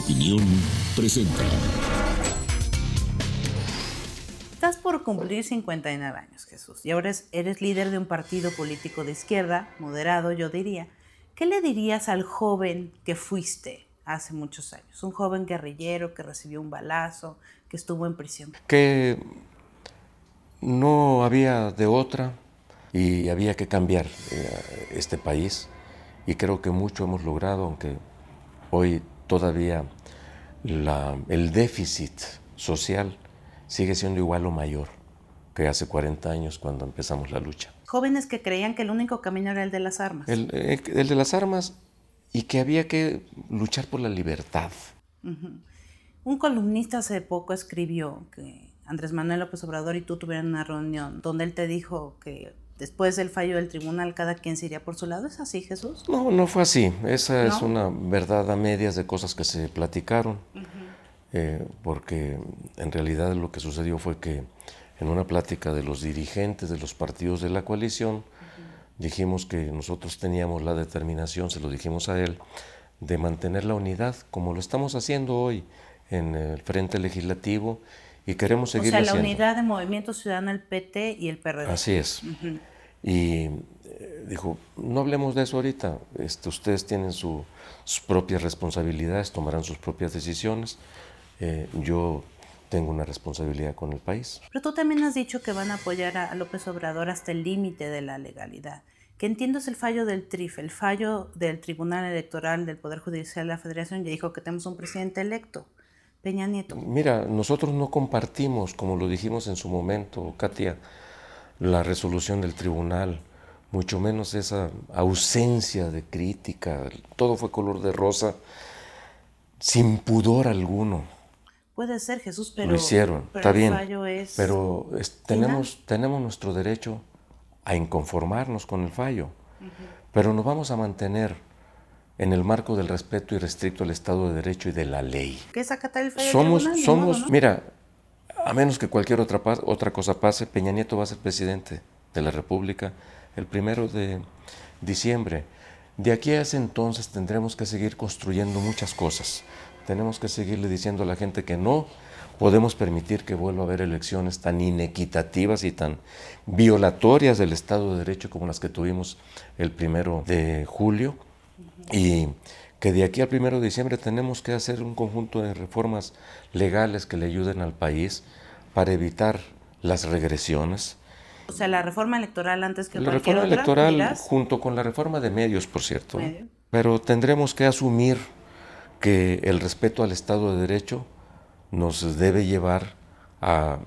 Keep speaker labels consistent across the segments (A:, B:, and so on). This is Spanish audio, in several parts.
A: Opinión presenta.
B: Estás por cumplir 59 años, Jesús, y ahora eres líder de un partido político de izquierda, moderado, yo diría. ¿Qué le dirías al joven que fuiste hace muchos años? Un joven guerrillero que recibió un balazo, que estuvo en prisión.
A: Que no había de otra y había que cambiar eh, este país. Y creo que mucho hemos logrado, aunque hoy todavía el déficit social sigue siendo igual o mayor que hace 40 años cuando empezamos la lucha.
B: Jóvenes que creían que el único camino era el de las armas.
A: El, eh, de las armas y que había que luchar por la libertad.
B: Un columnista hace poco escribió que Andrés Manuel López Obrador y tú tuvieron una reunión donde él te dijo que después del fallo del tribunal cada quien se iría por su lado. ¿Es así, Jesús? No, no fue
A: así. Esa es una verdad a medias de cosas que se platicaron, eh, porque en realidad lo que sucedió fue que en una plática de los dirigentes de los partidos de la coalición, dijimos que nosotros teníamos la determinación, se lo dijimos a él, de mantener la unidad, como lo estamos haciendo hoy en el Frente Legislativo y queremos seguir. O sea, la unidad
B: de Movimiento Ciudadano, el PT y el PRD. Así es.
A: Y eh, dijo, no hablemos de eso ahorita, este, ustedes tienen sus propias responsabilidades, tomarán sus propias decisiones, eh, yo tengo una responsabilidad con el país.
B: Pero tú también has dicho que van a apoyar a López Obrador hasta el límite de la legalidad, que entiendo es el fallo del TRIF, el fallo del Tribunal Electoral del Poder Judicial de la Federación, ya dijo que tenemos un presidente electo. Peña Nieto?
A: Mira, nosotros no compartimos, como lo dijimos en su momento, Katia, la resolución del tribunal, mucho menos esa ausencia de crítica, todo fue color de rosa, sin pudor alguno.
B: Puede ser, Jesús, pero, lo hicieron, está bien, Pero
A: tenemos, nuestro derecho a inconformarnos con el fallo, pero nos vamos a mantener en el marco del respeto irrestricto al Estado de Derecho y de la ley. ¿Qué el Somos, somos, mira, a menos que cualquier otra, otra cosa pase, Peña Nieto va a ser presidente de la República el primero de diciembre. De aquí a ese entonces tendremos que seguir construyendo muchas cosas. Tenemos que seguirle diciendo a la gente que no podemos permitir que vuelva a haber elecciones tan inequitativas y tan violatorias del Estado de Derecho como las que tuvimos el primero de julio y que de aquí al primero de diciembre tenemos que hacer un conjunto de reformas legales que le ayuden al país para evitar las regresiones.
B: O sea, la reforma electoral antes que la reforma electoral
A: junto con la reforma de medios, por cierto. Pero tendremos que asumir que el respeto al Estado de Derecho nos debe llevar a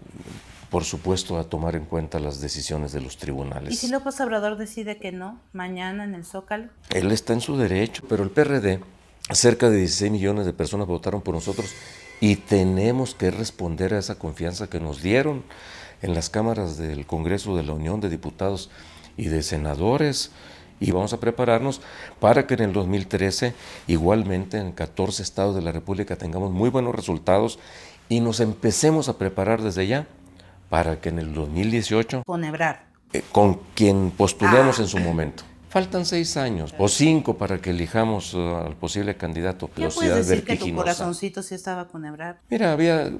A: por supuesto, a tomar en cuenta las decisiones de los tribunales. ¿Y si
B: López Obrador decide que no, mañana en el Zócalo?
A: Él está en su derecho, pero el PRD, cerca de 16 millones de personas votaron por nosotros y tenemos que responder a esa confianza que nos dieron en las cámaras del Congreso de la Unión de Diputados y de Senadores y vamos a prepararnos para que en el 2013 igualmente en 14 estados de la República tengamos muy buenos resultados y nos empecemos a preparar desde ya para que en el 2018... Con eh, con quien postulemos ah. en su momento. Faltan seis años o cinco para que elijamos uh, al posible candidato. ¿Qué puedes decir que tu ah. corazoncito
B: sí estaba con Ebrard? Mira, había,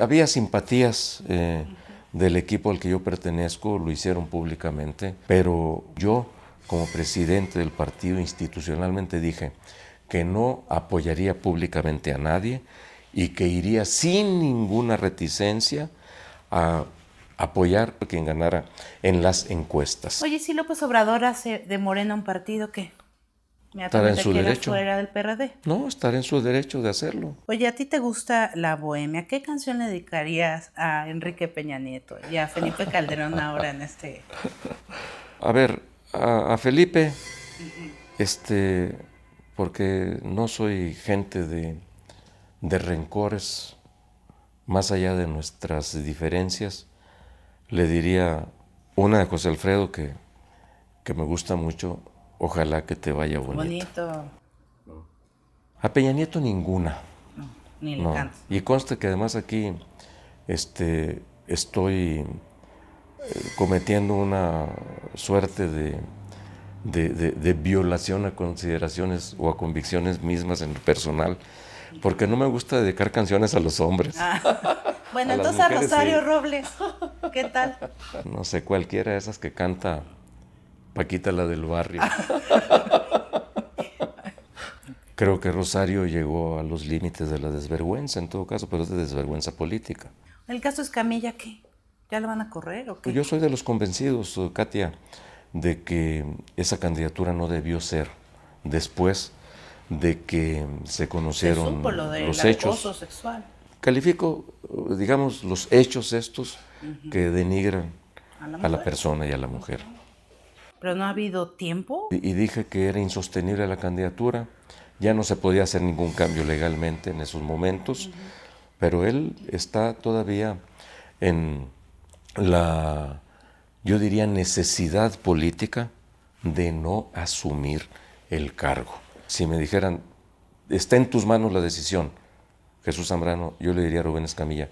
B: había
A: simpatías eh, del equipo al que yo pertenezco, lo hicieron públicamente, pero yo como presidente del partido institucionalmente dije que no apoyaría públicamente a nadie y que iría sin ninguna reticencia a apoyar a quien ganara en las encuestas.
B: Oye, si López Obrador hace de Morena un partido, ¿qué? Me en su derecho. Fuera del PRD.
A: No, estar en su derecho de hacerlo.
B: Oye, ¿a ti te gusta la bohemia? ¿Qué canción le dedicarías a Enrique Peña Nieto y a Felipe Calderón ahora en este?
A: A ver, a, Felipe, este, porque no soy gente de, de rencores, más allá de nuestras diferencias, le diría una de José Alfredo que, que me gusta mucho, ojalá que te vaya bonito. Bonito. A Peña Nieto ninguna. No, ni le Y consta que además aquí este, estoy eh, cometiendo una suerte de, violación a consideraciones o a convicciones mismas en el personal, porque no me gusta dedicar canciones a los hombres. Ah.
B: Bueno, entonces a Rosario Robles, ¿qué tal? No
A: sé, cualquiera de esas que canta Paquita la del barrio. Creo que Rosario llegó a los límites de la desvergüenza, en todo caso, pero es de desvergüenza política.
B: El caso es Camilla, ¿qué? ¿Ya la van a correr o qué? Pues
A: yo soy de los convencidos, eh, Katia, de que esa candidatura no debió ser después de que se conocieron los hechos. Sexual. Califico digamos, los hechos estos que denigran ¿A la, persona y a la mujer.
B: Pero no ha habido tiempo.
A: Y, dije que era insostenible la candidatura, ya no se podía hacer ningún cambio legalmente en esos momentos, pero él está todavía en la, yo diría, necesidad política de no asumir el cargo. Si me dijeran, está en tus manos la decisión, Jesús Zambrano, yo le diría a Rubén Escamilla,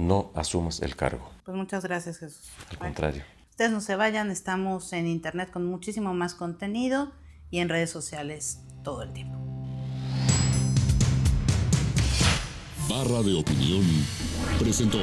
A: no asumas el cargo.
B: Pues muchas gracias, Jesús. Al contrario. Ustedes no se vayan, estamos en internet con muchísimo más contenido y en redes sociales todo el tiempo.
A: Barra de opinión presentó.